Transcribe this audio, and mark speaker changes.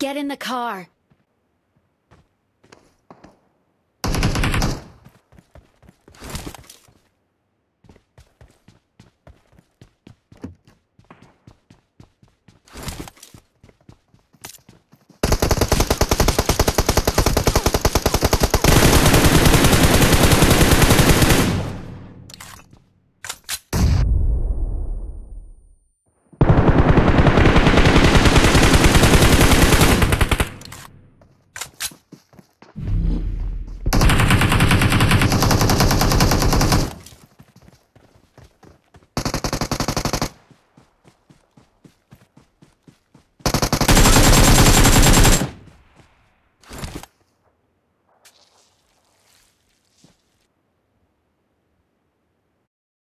Speaker 1: Get in the car.